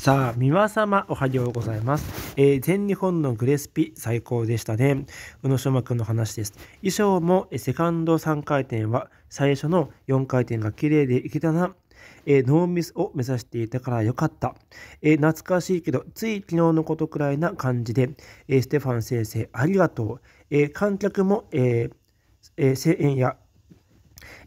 さあ、三輪様、おはようございます。えー、全日本のグレスピ、最高でしたね。宇野昌磨君の話です。衣装も、セカンド3回転は、最初の4回転が綺麗でいけたな。えー、ノーミスを目指していたからよかった。えー、懐かしいけど、つい昨日のことくらいな感じで、えステファン先生、ありがとう。え観客も、えーえー、声援や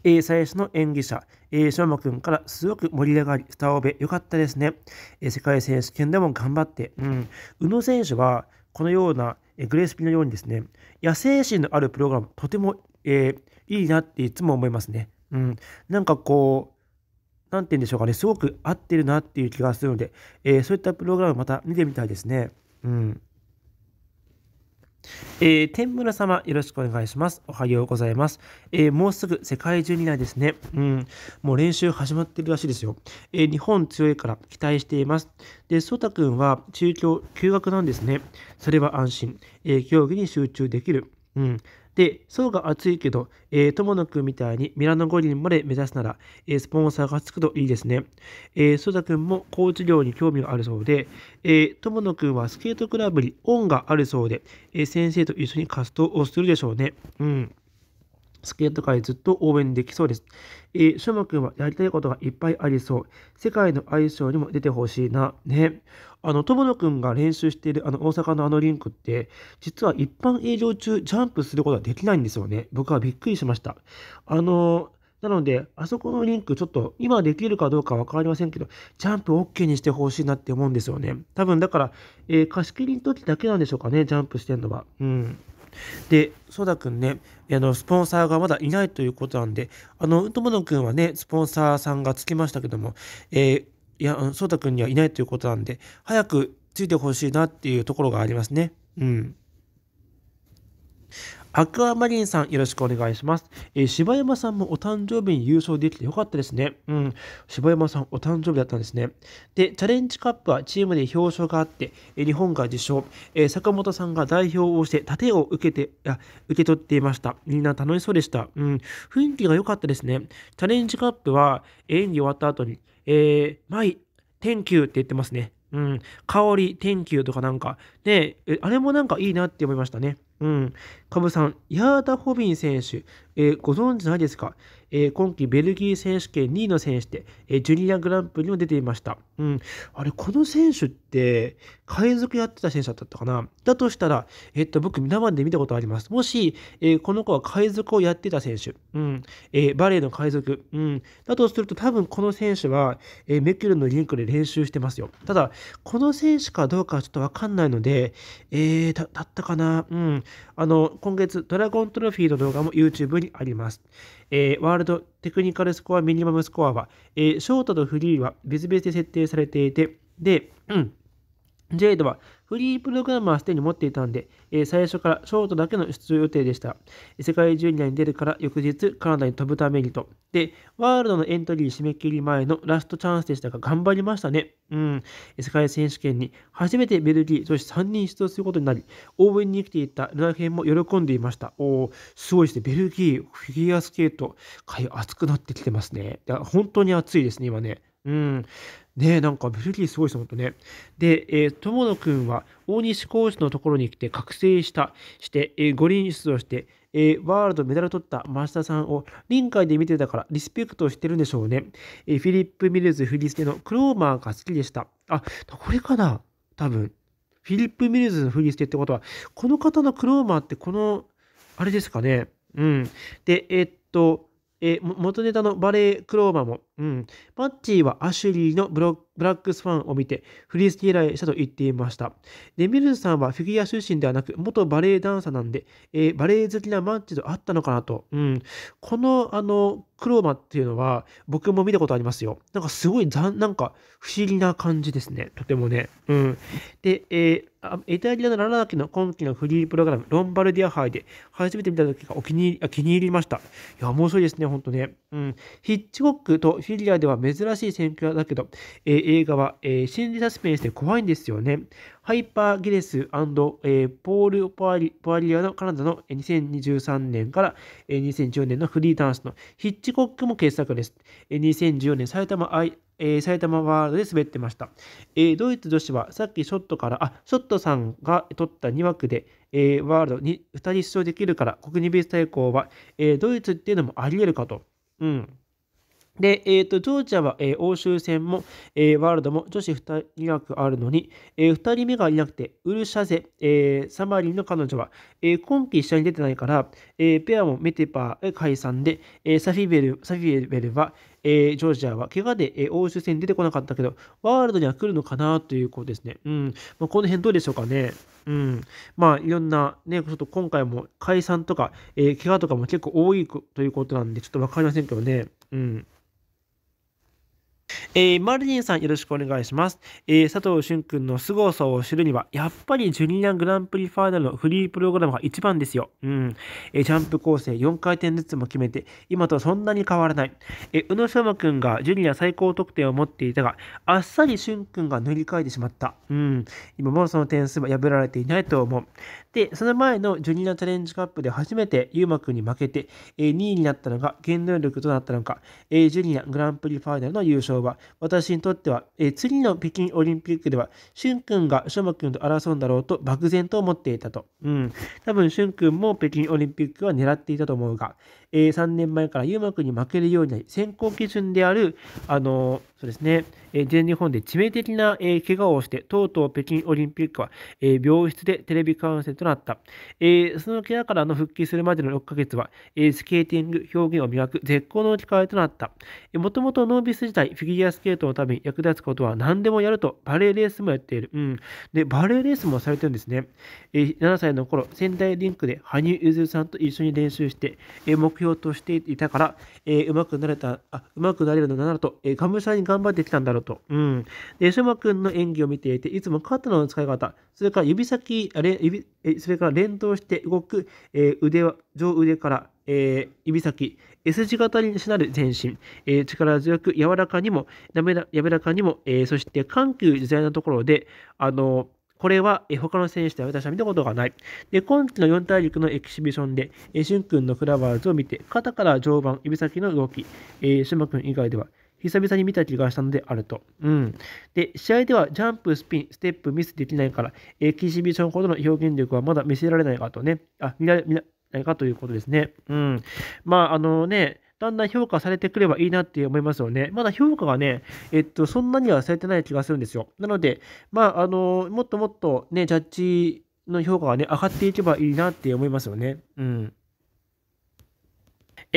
えー、最初の演技者、えー、しょうまくんからすごく盛り上がり、スターオベ、よかったですね。えー、世界選手権でも頑張って、うん。宇野選手は、このような、えー、グレースピンのようにですね、野生心のあるプログラム、とても、えー、いいなっていつも思いますね。うん。なんかこう、何て言うんでしょうかね、すごく合ってるなっていう気がするので、えー、そういったプログラムまた見てみたいですね。うん。えー、天村様、よろしくお願いします。おはようございます。えー、もうすぐ世界中にないですね。うん、もう練習始まってるらしいですよ。えー、日本強いから期待しています。で、ソタ君は中京休学なんですね。それは安心。え競技に集中できる。うん、で、層が厚いけど、えー、友野くんみたいにミラノ五輪まで目指すなら、えー、スポンサーがつくといいですね。えー、ソダくんも高知業に興味があるそうで、えー、友野くんはスケートクラブに恩があるそうで、えー、先生と一緒に活動をするでしょうね。うん。スケート界ずっと応援できそうです。えー、しょもくんはやりたいことがいっぱいありそう。世界の愛称にも出てほしいな。ね。あの、友野くんが練習しているあの大阪のあのリンクって、実は一般営業中ジャンプすることはできないんですよね。僕はびっくりしました。あのなので、あそこのリンク、ちょっと今できるかどうか分かりませんけど、ジャンプ OK にしてほしいなって思うんですよね。多分だから、えー、貸し切りの時だけなんでしょうかね、ジャンプしてんのは。うん。で、ソダくんね、あのスポンサーがまだいないということなんで、あの、友野くんはね、スポンサーさんがつきましたけども、えー、いや、そうたくんにはいないということなんで、早くついてほしいなっていうところがありますね。うん。アクアマリンさん、よろしくお願いします。えー、柴山さんもお誕生日に優勝できてよかったですね。うん。柴山さん、お誕生日だったんですね。で、チャレンジカップはチームで表彰があって、え日本が受賞、えー、坂本さんが代表をして、盾を受けて、あ、受け取っていました。みんな楽しそうでした。うん。雰囲気が良かったですね。チャレンジカップは演技終わった後に、えー、マイ、Thank you って言ってますね。うん、香り、天球とかなんか、で、あれもなんかいいなって思いましたね。うん、カブさん、ヤーダ・ホビン選手、えー、ご存知ないですか、えー、今季ベルギー選手権2位の選手で、えー、ジュニアグランプリにも出ていました。うん、あれ、この選手っ、海賊やってた選手だったかな。だとしたら、えっと、僕、生で見たことあります。もし、えー、この子は海賊をやってた選手、うん、えー、バレエの海賊、うん、だとすると、多分この選手は、えー、メキュルのリンクで練習してますよ。ただ、この選手かどうかはちょっとわかんないので、えー、だったかな。うん。あの、今月、ドラゴントロフィーの動画も YouTube にあります。えー、ワールドテクニカルスコア、ミニマムスコアは、えー、ショートとフリーは別々で設定されていて、で、うん。ジェイドはフリープログラムはすでに持っていたんで、えー、最初からショートだけの出場予定でした。世界ジュニアに出るから翌日カナダに飛ぶためにと。で、ワールドのエントリー締め切り前のラストチャンスでしたが頑張りましたね。うん。世界選手権に初めてベルギー女子3人出場することになり、応援に来ていたルナンも喜んでいました。おお、すごいですね。ベルギーフィギュアスケートい、熱くなってきてますね。いや、本当に熱いですね、今ね。うん。ねえ、なんかベルギーすごいです、本んね。で、えー、友野くんは大西コーチのところに来て覚醒した、して、えー、五輪出場して、えー、ワールドメダル取った増田さんを臨海で見てたからリスペクトしてるんでしょうね。えー、フィリップ・ミルズ・フリスけのクローマーが好きでした。あ、これかな多分。フィリップ・ミルズ・のフリスけってことは、この方のクローマーってこの、あれですかね。うん。で、えー、っと、え元ネタのバレー・クローマーもうん、マッチーはアシュリーのブロブラックスファンを見てフリースー依頼したと言っていました。で、ミルズさんはフィギュア出身ではなく、元バレエダンサーなんで、えー、バレエ好きなマッチーと会ったのかなと。うん、この、あの、クローマっていうのは僕も見たことありますよ。なんかすごいなんか不思議な感じですね。とてもね。うん。で、えー、イタリアのララーキの今期のフリープログラム、ロンバルディア杯で初めて見た時がお気に入り、気に入りました。いや、面白いですね、ほんとね。うん。ヒッチコックとフィリアでは珍しい選挙だけど、えー、映画は、えー、心理サスペンスで怖いんですよね。ハイパー・ギレス、えー、ポール・ポアリポアリアのカナダの2023年から2014年のフリーダンスのヒッチコックも傑作です。2014年埼玉えー、埼玉ワールドで滑ってました、えー、ドイツ女子はさっきショットから、あ、ショットさんが取った2枠で、えー、ワールドに2人出場できるから、国にベース対抗は、えドイツっていうのもあり得るかと。うん。で、えーと、ジョージアは、えー、欧州戦も、えー、ワールドも女子2人枠あるのに、えー、2人目がいなくて、ウルシャゼ、えー、サマリンの彼女は、え今季一緒に出てないから、えペアもメテパー解散で、えサフィベルサフィベルは、えジョージアは怪我で、え欧州戦に出てこなかったけど、ワールドには来るのかなということですね。うん。まあ、この辺どうでしょうかね。うん。まあ、いろんな、ね、ちょっと今回も解散とか、え怪我とかも結構多いということなんで、ちょっとわかりませんけどね。うん。えー、マルディンさんよろしくお願いします。えー、佐藤俊君の凄さを知るには、やっぱりジュニアグランプリファイナルのフリープログラムが一番ですよ。うん。えー、ジャンプ構成4回転ずつも決めて、今とそんなに変わらない。えー、宇野昌磨君がジュニア最高得点を持っていたが、あっさり俊君が塗り替えてしまった。うん。今もその点数は破られていないと思う。で、その前のジュニアチャレンジカップで初めて優馬君に負けて、えー、2位になったのが原動力となったのか、えー、ジュニアグランプリファイナルの優勝は、私にとっては、え次の北京オリンピックでは、俊君がショマ君と争うんだろうと漠然と思っていたと。うん。多分俊君も北京オリンピックは狙っていたと思うが、えー、3年前から優馬君に負けるようになり、選考基準である、あのー、そうですね、えー、全日本で致命的な、えー、怪我をして、とうとう北京オリンピックは、え病室でテレビ観戦となった。えその怪我からの復帰するまでの6ヶ月は、えスケーティング、表現を磨く絶好の機会となった。もともとノービス自体、フィギュアスケートのために役立つことは何でもやると、バレーレースもやっている。うん。で、バレーレースもされてるんですね。えー、7歳の頃、仙台リンクで羽生結弦さんと一緒に練習して、えー、目標としていたから、えー、うまくなれた、あ、うまくなれるのならと、えー、がむしゃに頑張ってきたんだろうと。うん。で、しゅまくんの演技を見ていて、いつも肩の使い方、それから指先、あれ、指、えそれから連動して動く、え腕は、上腕から、えー、指先、S 字型にしなる全身、えー、力強く柔らかにも、ら柔らかにも、えー、そして緩急自在なところで、あのこれは他の選手では私は見たことがない。で、今季の4大陸のエキシビションで、え君のフラワーズを見て、肩から上腕、指先の動き、シュ島君以外では、久々に見た気がしたのであると。うん。で、試合ではジャンプ、スピン、ステップ、ミスできないから、エキシビションほどの表現力はまだ見せられないかとね。あ、見られ、見らかということですね。うん。まあ、あのね、だんだん評価されてくればいいなって思いますよね。まだ評価がね、えっと、そんなにはされてない気がするんですよ。なので、まあ、あの、もっともっとね、ジャッジの評価がね、上がっていけばいいなって思いますよね。うん。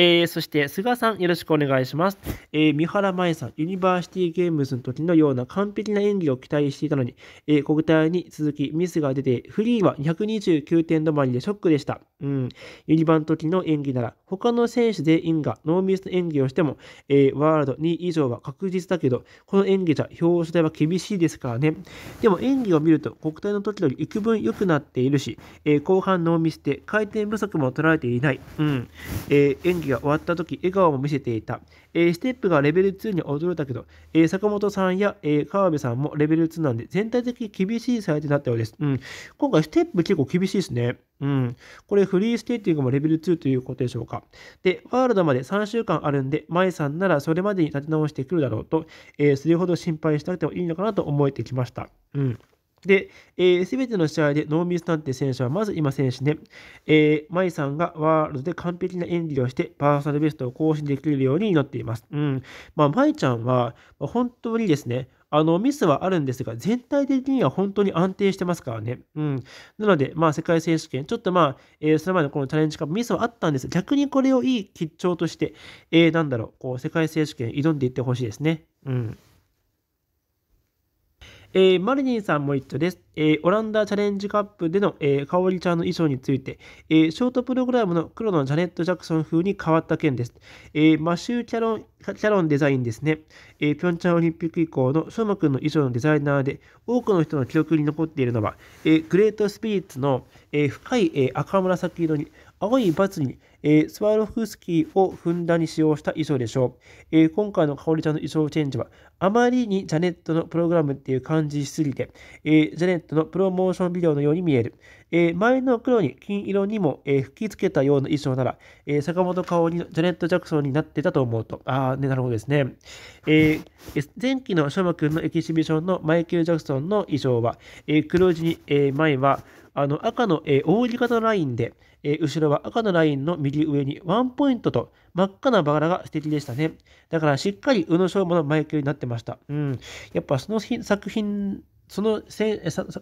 えー、そして、菅さん、よろしくお願いします。えー、三原舞さん、ユニバーシティゲームズの時のような完璧な演技を期待していたのに、えー、国体に続きミスが出て、フリーは229点止まりでショックでした。うん。ユニバーの時の演技なら、他の選手全員がノーミスの演技をしても、えー、ワールド2以上は確実だけど、この演技じゃ表彰台は厳しいですからね。でも演技を見ると、国体の時より幾分良くなっているし、え後半ノーミスで回転不足も取られていない。うん。え演技が終わった時笑顔も見せていた、えー、ステップがレベル2に驚いたけど、えー、坂本さんや、えー、川辺さんもレベル2なんで全体的に厳しいイ点になったようです、うん、今回ステップ結構厳しいですねうん。これフリースケーティングもレベル2ということでしょうか。で、ワールドまで3週間あるんで、舞さんならそれまでに立て直してくるだろうと、えー、それほど心配しなくてもいいのかなと思えてきました。うん。で、す、えー、べ、ての試合でノーミスなんて選手はまずいませんしね、えー、マイさんがワールドで完璧な演技をして、パーソナルベストを更新できるようになっています。うん。まあ、マちゃんは、本当にですね、あのミスはあるんですが、全体的には本当に安定してますからね。うん。なので、まあ、世界選手権、ちょっとまあ、えー、それまでこのチャレンジカップミスはあったんです逆にこれをいい吉兆として、えー、なんだろう、こう、世界選手権挑んでいってほしいですね。うん。えー、マリニンさんも一緒です。えー、オランダチャレンジカップでの、えー、香織ちゃんの衣装について、えー、ショートプログラムの黒のジャネット・ジャクソン風に変わった件です。えマシュー・キャロン、キャロンデザインですね。えー、ピョンチャンオリンピック以降のショーマくんの衣装のデザイナーで、多くの人の記憶に残っているのは、えグレート・スピリッツの、え深い、え赤紫色に青いバツに、えー、スワロフスキーをふんだんに使用した衣装でしょう。えー、今回の香織ちゃんの衣装チェンジは、あまりにジャネットのプログラムっていう感じしすぎて、えー、ジャネットのプロモーションビデオのように見える。えー、前の黒に金色にも、えー、吹きつけたような衣装なら、えー、坂本香織のジャネット・ジャクソンになってたと思うと。あね、なるほどですね。えー、前期のショマ君のエキシビションのマイケル・ジャクソンの衣装は、えー、黒地に、えー、前は、あの赤の、えー、扇形ラインで、えー、後ろは赤のラインの右上にワンポイントと真っ赤なバラが素敵でしたね。だからしっかり宇野昌磨のマイになってました。うん。やっぱその作品その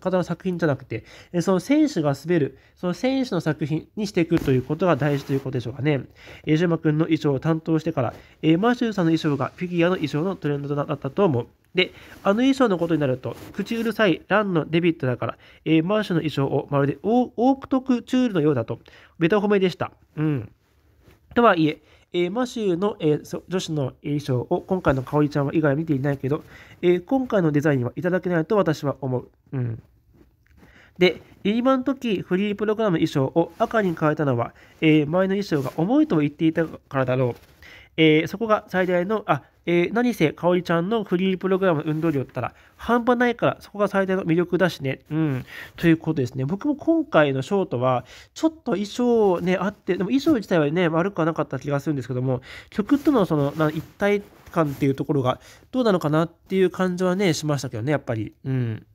方の作品じゃなくて、その選手が滑る、その選手の作品にしていくということが大事ということでしょうかね。えー、ジュマ君の衣装を担当してから、えー、マシューさんの衣装がフィギュアの衣装のトレンドだったと思う。で、あの衣装のことになると、口うるさいランのデビットだから、えー、マーシュの衣装をまるでオークトクチュールのようだと、ベタ褒めでした。うん。とはいえ、えー、マシューの、えー、女子の衣装を今回のかおりちゃんは以外は見ていないけど、えー、今回のデザインはいただけないと私は思う。うん。で、今の時フリープログラム衣装を赤に変えたのは、え前の衣装が重いと言っていたからだろう。えそこが最大の、あ、えー、何せ、かおりちゃんのフリープログラムの運動量ったら、半端ないから、そこが最大の魅力だしね。うん。ということですね。僕も今回のショートは、ちょっと衣装ね、あって、でも衣装自体はね、悪くはなかった気がするんですけども、曲とのその、な一体感っていうところが、どうなのかなっていう感じはね、しましたけどね、やっぱり。うん。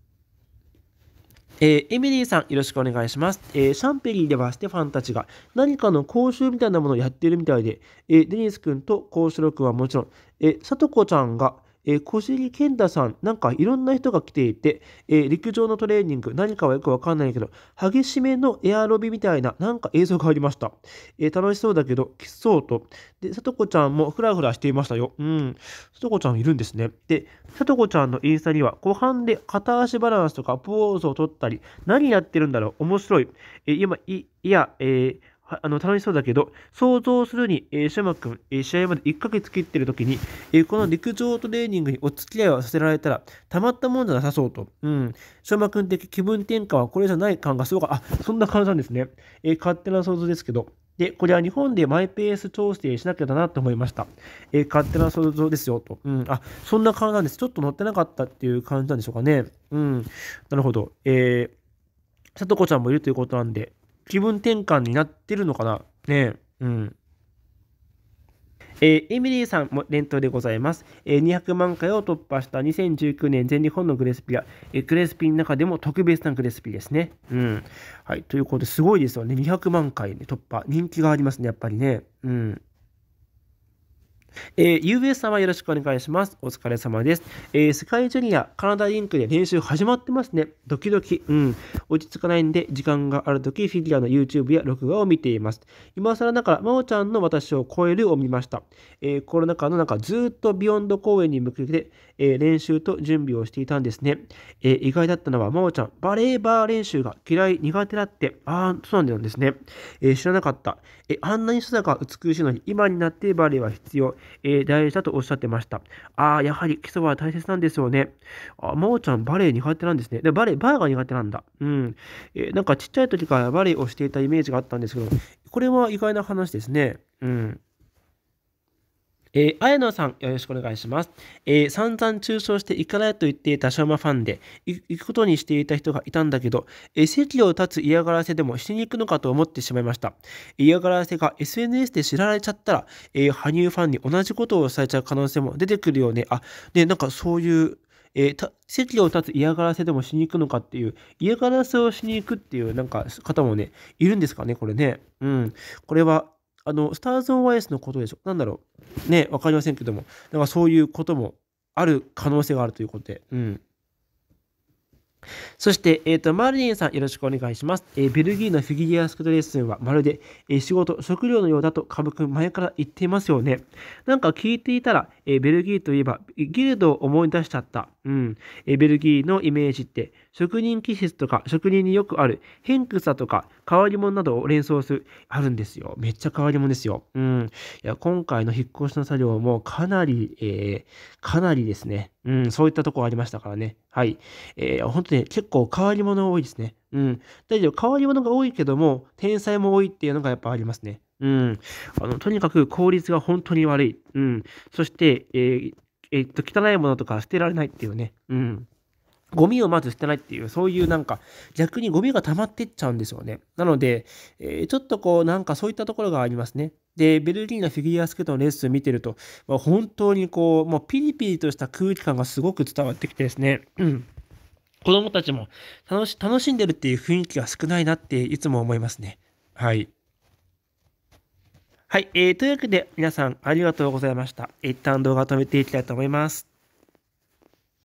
えー、エミリーさん、よろしくお願いします。えー、シャンペリーではステファンたちが何かの講習みたいなものをやっているみたいで、えー、デニス君と講習録はもちろん、えー、さとちゃんが、えー、小尻健太さん、なんかいろんな人が来ていて、えー、陸上のトレーニング、何かはよくわかんないけど、激しめのエアロビみたいな、なんか映像がありました。えー、楽しそうだけど、きつそうと。で、さとこちゃんもふらふらしていましたよ。うん。さとこちゃんいるんですね。で、さとこちゃんのインスタには、後半で片足バランスとかポーズを取ったり、何やってるんだろう面白い。え今、い、いや、えー、あの楽しそうだけど、想像するに、えー、シャマ君、えー、試合まで1ヶ月切ってる時に、えー、この陸上トレーニングにお付き合いをさせられたら、たまったもんじゃなさそうと。うん。シャマ君的気分転換はこれじゃない感がすごく、あ、そんな感じなんですね。えー、勝手な想像ですけど。で、これは日本でマイペース調整しなきゃだなと思いました。え勝手な想像ですよと。うん。あ、そんな感じなんです。ちょっと乗ってなかったっていう感じなんでしょうかね。うん。なるほど。えー、さとこちゃんもいるということなんで、気分転換になってるのかなねうん。えー、エミリーさんも伝統でございます。えー、200万回を突破した2019年全日本のグレスピア、えー、グレスピの中でも特別なグレスピですね。うん。はい。ということで、すごいですよね。200万回、ね、突破。人気がありますね、やっぱりね。うん。えー、ゆさんはよろしくお願いします。お疲れ様です。えー、世界ジュニア、カナダリンクで練習始まってますね。ドキドキ。うん。落ち着かないんで、時間があるとき、フィギュアの YouTube や録画を見ています。今更ながら、まおちゃんの私を超えるを見ました。えー、コロナ禍の中、ずっとビヨンド公演に向けて、えー、練習と準備をしていたんですね。え意外だったのは、まおちゃん、バレーバー練習が嫌い、苦手だって、ああ、そうなんですね。え知らなかった。えあんなに空が美しいのに、今になってバレーは必要。えー、大事だとおっしゃってました。ああ、やはり基礎は大切なんですよね。あ、まおちゃんバレエ苦手なんですね。で、バレエ、バーが苦手なんだ。うん。えー、なんかちっちゃい時からバレエをしていたイメージがあったんですけど、これは意外な話ですね。うん。えー、野さん、よろしくお願いします。えー、散々中傷して行かないと言っていたシャマファンで、行くことにしていた人がいたんだけど、えー、席を立つ嫌がらせでもしに行くのかと思ってしまいました。嫌がらせが SNS で知られちゃったら、えー、羽生ファンに同じことをされちゃう可能性も出てくるよね。あ、ね、なんかそういう、えー、席を立つ嫌がらせでもしに行くのかっていう、嫌がらせをしに行くっていうなんか方もね、いるんですかね、これね。うん。これは、あの、スターズ・オン・ワイスのことでしょ。なんだろう。ね、わかりませんけども。なんかそういうこともある可能性があるということで。うん。そして、えっ、ー、と、マルディンさん、よろしくお願いします。えー、ベルギーのフィギュアスケートレッスンは、まるで、えー、仕事、食料のようだと、株君前から言っていますよね。なんか聞いていたら、えベルギーといえば、ギルドを思い出しちゃった。うん。えベルギーのイメージって、職人気質とか、職人によくある、偏屈さとか、変わり者などを連想する、あるんですよ。めっちゃ変わり者ですよ。うん。いや、今回の引っ越しの作業もかなり、えー、かなりですね。うん、そういったとこありましたからね。はい。えー、本当に結構変わり者多いですね。うん。大丈夫。変わり者が多いけども、天才も多いっていうのがやっぱありますね。うん、あのとにかく効率が本当に悪い。うん、そして、えー、えー、っと、汚いものとか捨てられないっていうね。うん。ゴミをまず捨てないっていう、そういうなんか、逆にゴミが溜まってっちゃうんですよね。なので、えー、ちょっとこう、なんかそういったところがありますね。で、ベルギーのフィギュアスケートのレッスン見てると、まあ、本当にこう、もうピリピリとした空気感がすごく伝わってきてですね。うん。子供たちも楽し、楽しんでるっていう雰囲気が少ないなっていつも思いますね。はい。はい、えー、というわけで皆さんありがとうございました。一旦動画止めていきたいと思います。